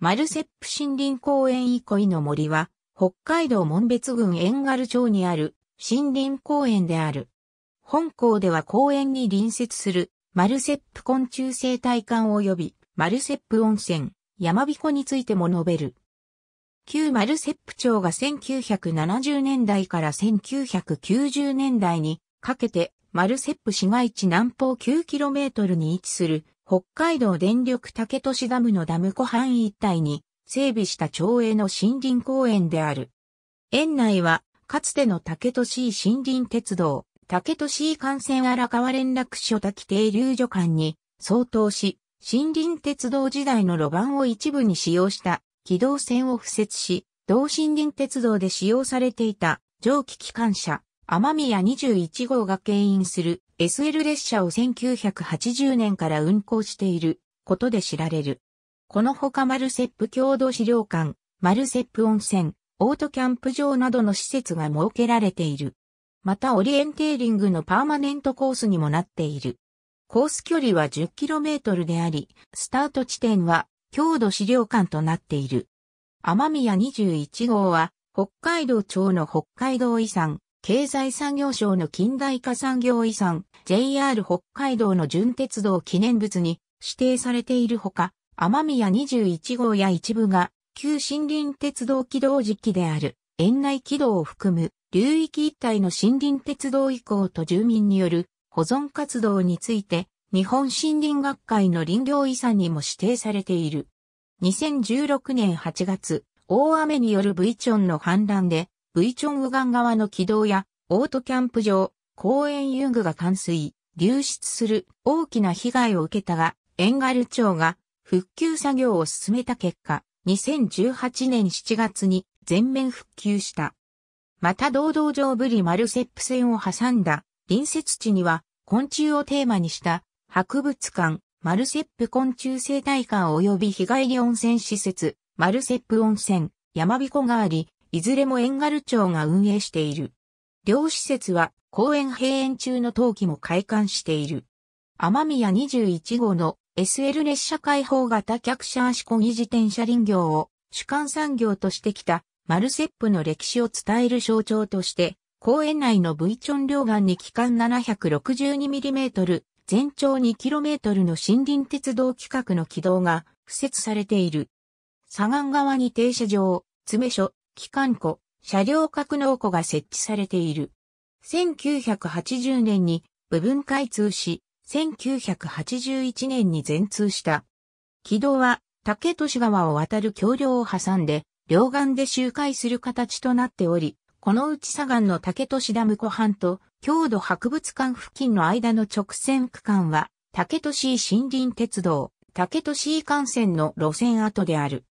マルセップ森林公園憩いの森は、北海道門別郡遠軽町にある森林公園である。本校では公園に隣接するマルセップ昆虫生態館及びマルセップ温泉、山彦についても述べる。旧マルセップ町が1970年代から1990年代にかけてマルセップ市街地南方 9km に位置する北海道電力竹都市ダムのダム湖畔一帯に整備した町営の森林公園である。園内は、かつての竹都市森林鉄道、竹都市幹線荒川連絡所滝停留所間に相当し、森林鉄道時代の路盤を一部に使用した軌道線を敷設し、同森林鉄道で使用されていた蒸気機関車、天宮21号が牽引する SL 列車を1980年から運行していることで知られる。このほかマルセップ郷土資料館、マルセップ温泉、オートキャンプ場などの施設が設けられている。またオリエンテーリングのパーマネントコースにもなっている。コース距離は 10km であり、スタート地点は郷土資料館となっている。天宮21号は北海道庁の北海道遺産、経済産業省の近代化産業遺産 JR 北海道の純鉄道記念物に指定されているほか、天宮21号や一部が旧森林鉄道軌道時期である園内軌道を含む流域一帯の森林鉄道移行と住民による保存活動について日本森林学会の林業遺産にも指定されている。2016年8月、大雨によるブイチョンの氾濫でブイチョンウガン側の軌道や、オートキャンプ場、公園遊具が冠水、流出する大きな被害を受けたが、エンガル町が復旧作業を進めた結果、2018年7月に全面復旧した。また道道上ブリマルセップ線を挟んだ隣接地には昆虫をテーマにした博物館、マルセップ昆虫生態館及び日帰り温泉施設、マルセップ温泉、山彦があり、いずれも遠軽町が運営している。両施設は公園閉園中の冬季も開館している。天宮21号の SL 列車開放型客車足漕ぎ自転車林業を主幹産業としてきたマルセップの歴史を伝える象徴として、公園内の V チョン両岸に期間 762mm、全長 2km の森林鉄道規格の軌道が付設されている。左岸側に停車場、詰め所、機関庫、車両格納庫が設置されている。1980年に部分開通し、1981年に全通した。軌道は竹市川を渡る橋梁を挟んで、両岸で周回する形となっており、この内左岸の竹市ダム湖畔と、郷土博物館付近の間の直線区間は、竹市森林鉄道、竹市幹線の路線跡である。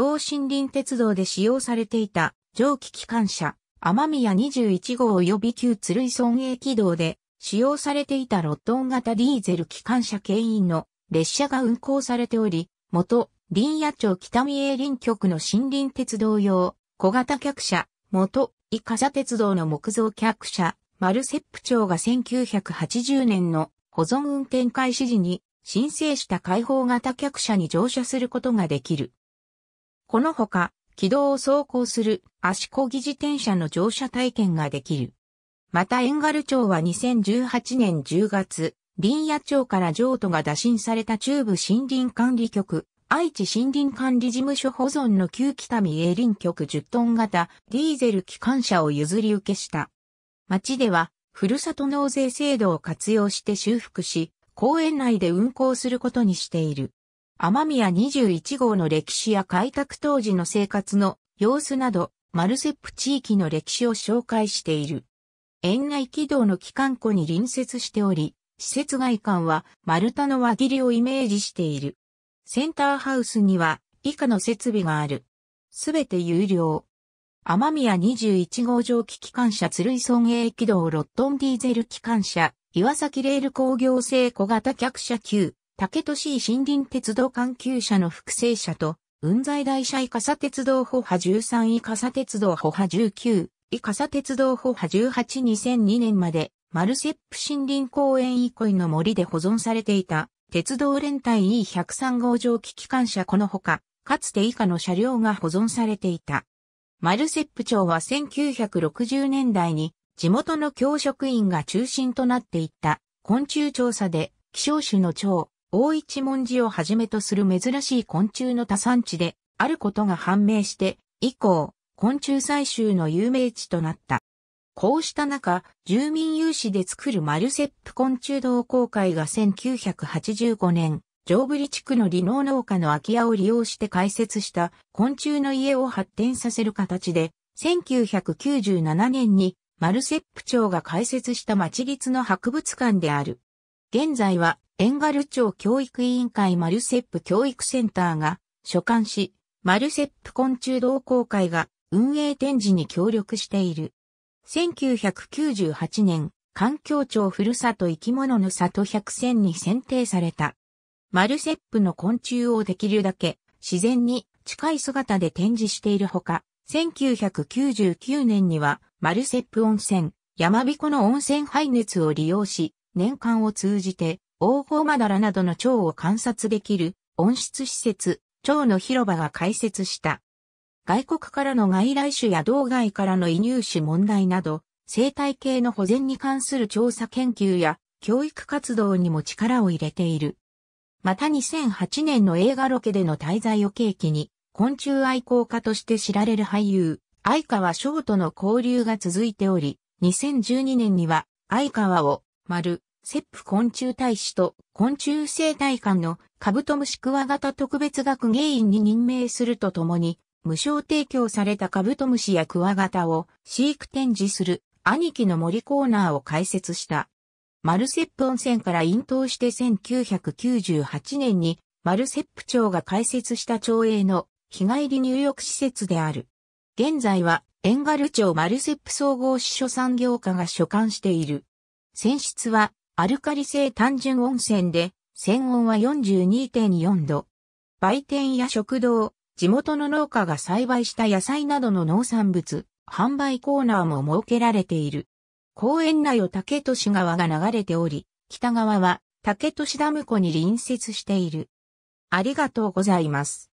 同森林鉄道で使用されていた蒸気機関車、雨宮21号及び旧鶴井村営軌道で使用されていたロットン型ディーゼル機関車牽引の列車が運行されており、元林野町北見営林局の森林鉄道用小型客車、元伊笠鉄道の木造客車、マルセップ町が1980年の保存運転開始時に申請した開放型客車に乗車することができる。このほか、軌道を走行する足漕ぎ自転車の乗車体験ができる。また、遠軽町は2018年10月、林野町から譲渡が打診された中部森林管理局、愛知森林管理事務所保存の旧北見営林局10トン型ディーゼル機関車を譲り受けした。町では、ふるさと納税制度を活用して修復し、公園内で運行することにしている。天宮21号の歴史や開拓当時の生活の様子など、マルセップ地域の歴史を紹介している。園内軌道の機関庫に隣接しており、施設外観は丸太の輪切りをイメージしている。センターハウスには以下の設備がある。すべて有料。天宮21号蒸気機関車鶴井村営軌道ロットンディーゼル機関車、岩崎レール工業製小型客車級、竹都市森林鉄道関係者の複製車と、雲在大社伊笠鉄道歩波13伊笠鉄道歩波19、伊笠鉄道歩波18 2002年まで、マルセップ森林公園憩いの森で保存されていた、鉄道連隊 E103 号蒸気機関車このほか、かつて以下の車両が保存されていた。マルセップ町は1960年代に、地元の教職員が中心となっていった、昆虫調査で、気象種の町、大一文字をはじめとする珍しい昆虫の多産地であることが判明して以降、昆虫採集の有名地となった。こうした中、住民有志で作るマルセップ昆虫同好会が1985年、上ブリ地区の理農農家の空き家を利用して開設した昆虫の家を発展させる形で、1997年にマルセップ町が開設した町立の博物館である。現在はエンガル町教育委員会マルセップ教育センターが所管し、マルセップ昆虫同好会が運営展示に協力している。1998年、環境庁ふるさと生き物の里100選に選定された。マルセップの昆虫をできるだけ自然に近い姿で展示しているほか、1999年にはマルセップ温泉、山彦の温泉排熱を利用し、年間を通じて大ホマダラなどの蝶を観察できる温室施設、蝶の広場が開設した。外国からの外来種や道外からの移入種問題など、生態系の保全に関する調査研究や教育活動にも力を入れている。また2008年の映画ロケでの滞在を契機に、昆虫愛好家として知られる俳優、相川翔との交流が続いており、2012年には相川を、丸、セップ昆虫大使と昆虫生態館のカブトムシクワガタ特別学芸員に任命するとともに、無償提供されたカブトムシやクワガタを飼育展示する兄貴の森コーナーを開設した。マルセップ温泉から引頭して1998年にマルセップ町が開設した町営の日帰り入浴施設である。現在はエンガル町マルセップ総合支所産業課が所管している。選出はアルカリ性単純温泉で、泉温は42.4度。売店や食堂、地元の農家が栽培した野菜などの農産物、販売コーナーも設けられている。公園内を竹都市川が流れており、北側は竹都市ダム湖に隣接している。ありがとうございます。